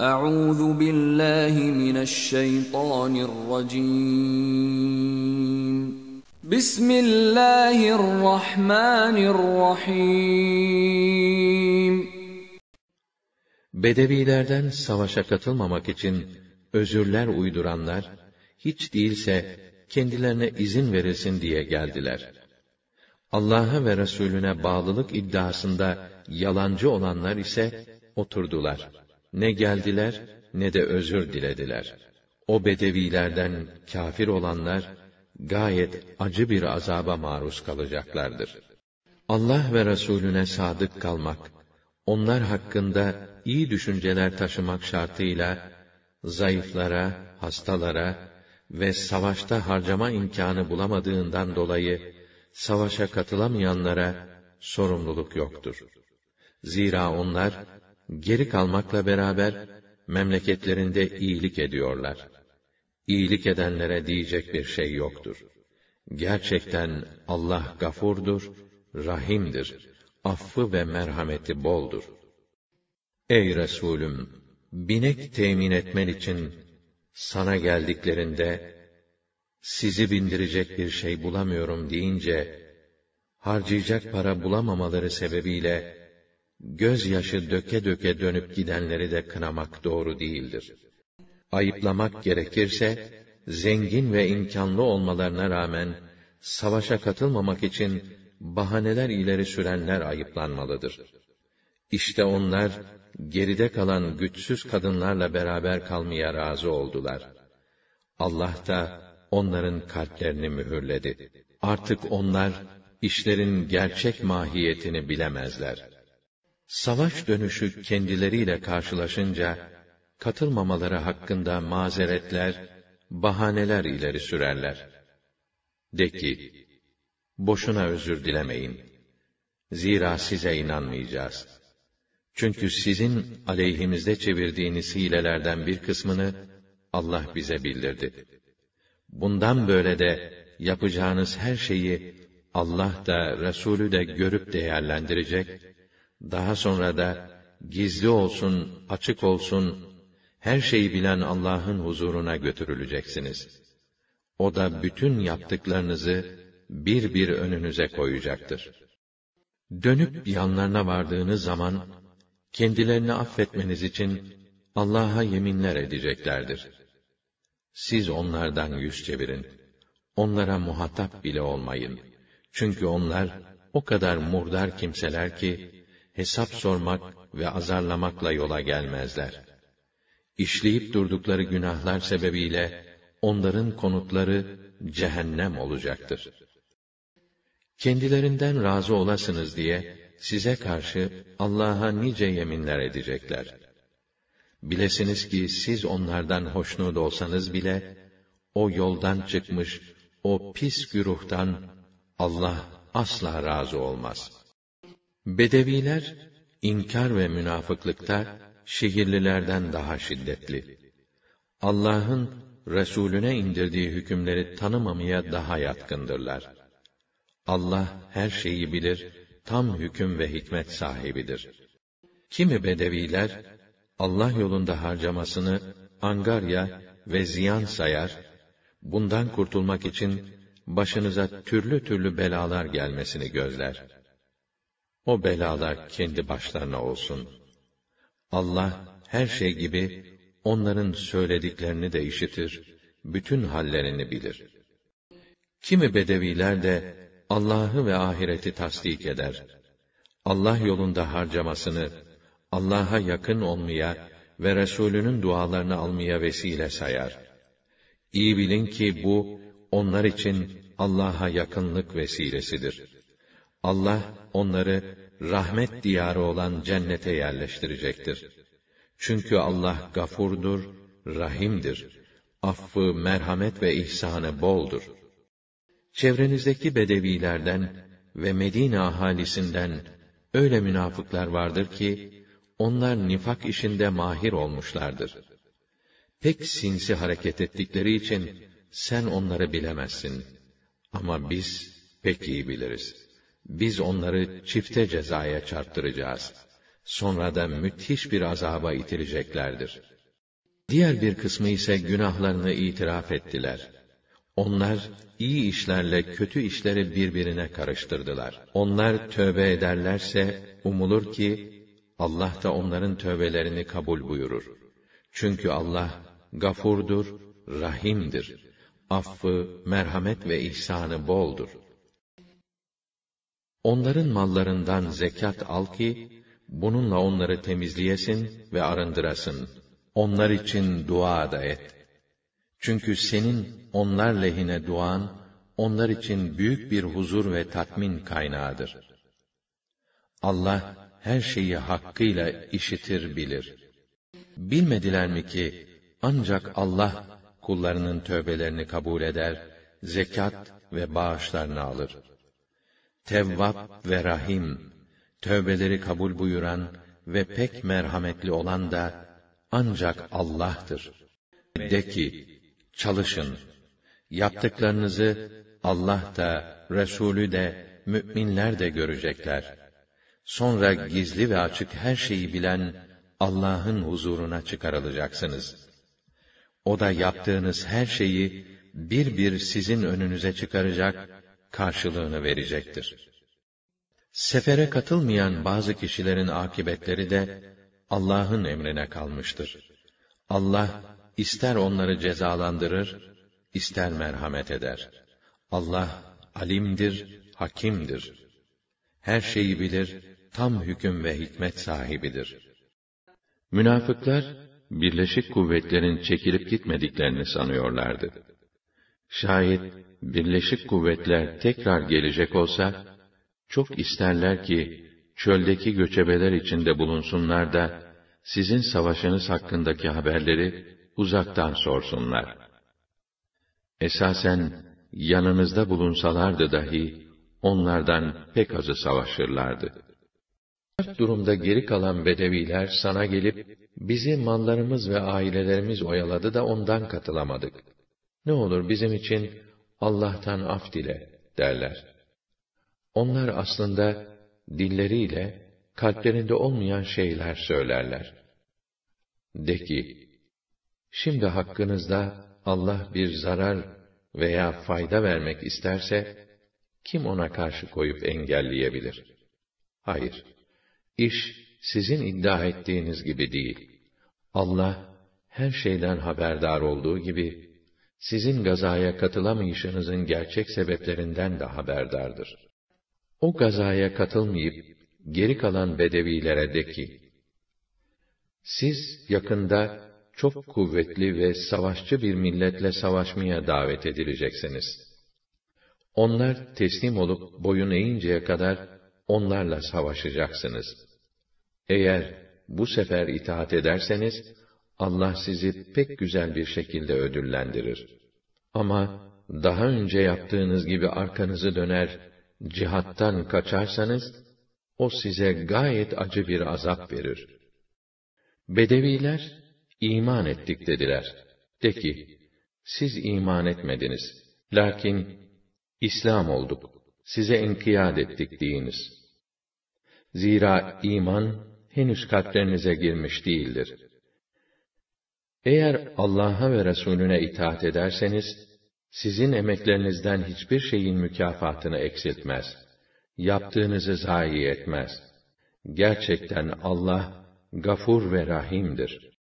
Euzu billahi mineşşeytanirracim. Bismillahirrahmanirrahim. Bedevilerden savaşa katılmamak için özürler uyduranlar hiç değilse kendilerine izin verilsin diye geldiler. Allah'a ve Resulüne bağlılık iddiasında yalancı olanlar ise oturdular. Ne geldiler ne de özür dilediler. O bedevilerden kafir olanlar gayet acı bir azaba maruz kalacaklardır. Allah ve Resulüne sadık kalmak, onlar hakkında iyi düşünceler taşımak şartıyla zayıflara, hastalara ve savaşta harcama imkanı bulamadığından dolayı savaşa katılamayanlara sorumluluk yoktur. Zira onlar geri kalmakla beraber memleketlerinde iyilik ediyorlar. İyilik edenlere diyecek bir şey yoktur. Gerçekten Allah gafurdur, rahimdir. Affı ve merhameti boldur. Ey Resulüm, binek temin etmen için sana geldiklerinde sizi bindirecek bir şey bulamıyorum deyince harcayacak para bulamamaları sebebiyle gözyaşı döke döke dönüp gidenleri de kınamak doğru değildir. Ayıplamak gerekirse, zengin ve imkanlı olmalarına rağmen, savaşa katılmamak için bahaneler ileri sürenler ayıplanmalıdır. İşte onlar, geride kalan güçsüz kadınlarla beraber kalmaya razı oldular. Allah da onların kalplerini mühürledi. Artık onlar, işlerin gerçek mahiyetini bilemezler.'' savaş dönüşü kendileriyle karşılaşınca, katılmamaları hakkında mazeretler, bahaneler ileri sürerler. De ki, boşuna özür dilemeyin. Zira size inanmayacağız. Çünkü sizin aleyhimizde çevirdiğiniz hilelerden bir kısmını Allah bize bildirdi. Bundan böyle de yapacağınız her şeyi Allah da Resulü de görüp değerlendirecek daha sonra da gizli olsun, açık olsun, her şeyi bilen Allah'ın huzuruna götürüleceksiniz. O da bütün yaptıklarınızı bir bir önünüze koyacaktır. Dönüp yanlarına vardığınız zaman, kendilerini affetmeniz için Allah'a yeminler edeceklerdir. Siz onlardan yüz çevirin. Onlara muhatap bile olmayın. Çünkü onlar o kadar murdar kimseler ki hesap sormak ve azarlamakla yola gelmezler. İşleyip durdukları günahlar sebebiyle onların konutları cehennem olacaktır. Kendilerinden razı olasınız diye size karşı Allah'a nice yeminler edecekler. Bilesiniz ki siz onlardan hoşnut olsanız bile o yoldan çıkmış o pis güruhtan Allah asla razı olmaz.'' Bedeviler inkar ve münafıklıkta şehirlilerden daha şiddetli. Allah'ın Resulüne indirdiği hükümleri tanımamaya daha yatkındırlar. Allah her şeyi bilir, tam hüküm ve hikmet sahibidir. Kimi bedeviler Allah yolunda harcamasını angarya ve ziyan sayar, bundan kurtulmak için başınıza türlü türlü belalar gelmesini gözler. O belalar kendi başlarına olsun. Allah her şey gibi onların söylediklerini de işitir, bütün hallerini bilir. Kimi bedeviler de Allah'ı ve ahireti tasdik eder. Allah yolunda harcamasını Allah'a yakın olmaya ve Resulünün dualarını almaya vesile sayar. İyi bilin ki bu onlar için Allah'a yakınlık vesilesidir. Allah onları rahmet diyarı olan cennete yerleştirecektir. Çünkü Allah gafurdur, rahimdir. Affı, merhamet ve ihsanı boldur. Çevrenizdeki bedevilerden ve Medine ahalisinden öyle münafıklar vardır ki onlar nifak işinde mahir olmuşlardır. Pek sinsi hareket ettikleri için sen onları bilemezsin. Ama biz pek iyi biliriz.'' biz onları çifte cezaya çarptıracağız. Sonra da müthiş bir azaba itileceklerdir. Diğer bir kısmı ise günahlarını itiraf ettiler. Onlar iyi işlerle kötü işleri birbirine karıştırdılar. Onlar tövbe ederlerse umulur ki Allah da onların tövbelerini kabul buyurur. Çünkü Allah gafurdur, rahimdir. Affı, merhamet ve ihsanı boldur.'' Onların mallarından zekat al ki, bununla onları temizleyesin ve arındırasın. Onlar için dua da et. Çünkü senin onlar lehine duan, onlar için büyük bir huzur ve tatmin kaynağıdır. Allah, her şeyi hakkıyla işitir, bilir. Bilmediler mi ki, ancak Allah, kullarının tövbelerini kabul eder, zekat ve bağışlarını alır.'' Tevvab ve Rahim, tövbeleri kabul buyuran ve pek merhametli olan da ancak Allah'tır. De ki, çalışın. Yaptıklarınızı Allah da, Resulü de, müminler de görecekler. Sonra gizli ve açık her şeyi bilen Allah'ın huzuruna çıkarılacaksınız. O da yaptığınız her şeyi bir bir sizin önünüze çıkaracak karşılığını verecektir. Sefere katılmayan bazı kişilerin akibetleri de Allah'ın emrine kalmıştır. Allah ister onları cezalandırır, ister merhamet eder. Allah alimdir, hakimdir. Her şeyi bilir, tam hüküm ve hikmet sahibidir. Münafıklar, Birleşik Kuvvetlerin çekilip gitmediklerini sanıyorlardı. Şayet Birleşik Kuvvetler tekrar gelecek olsa, çok isterler ki çöldeki göçebeler içinde bulunsunlar da sizin savaşınız hakkındaki haberleri uzaktan sorsunlar. Esasen yanınızda bulunsalardı dahi onlardan pek azı savaşırlardı. Her durumda geri kalan bedeviler sana gelip bizi mallarımız ve ailelerimiz oyaladı da ondan katılamadık.'' ne olur bizim için Allah'tan af dile derler. Onlar aslında dilleriyle kalplerinde olmayan şeyler söylerler. De ki, şimdi hakkınızda Allah bir zarar veya fayda vermek isterse, kim ona karşı koyup engelleyebilir? Hayır, iş sizin iddia ettiğiniz gibi değil. Allah, her şeyden haberdar olduğu gibi, sizin gazaya katılamayışınızın gerçek sebeplerinden de haberdardır. O gazaya katılmayıp, geri kalan bedevilere de ki, siz yakında çok kuvvetli ve savaşçı bir milletle savaşmaya davet edileceksiniz. Onlar teslim olup boyun eğinceye kadar onlarla savaşacaksınız. Eğer bu sefer itaat ederseniz, Allah sizi pek güzel bir şekilde ödüllendirir. Ama daha önce yaptığınız gibi arkanızı döner, cihattan kaçarsanız, o size gayet acı bir azap verir. Bedeviler, iman ettik dediler. De ki, siz iman etmediniz. Lakin, İslam olduk, size inkiyat ettik deyiniz. Zira iman, henüz kalplerinize girmiş değildir.'' Eğer Allah'a ve Resulüne itaat ederseniz, sizin emeklerinizden hiçbir şeyin mükafatını eksiltmez. Yaptığınızı zayi etmez. Gerçekten Allah, gafur ve rahimdir.''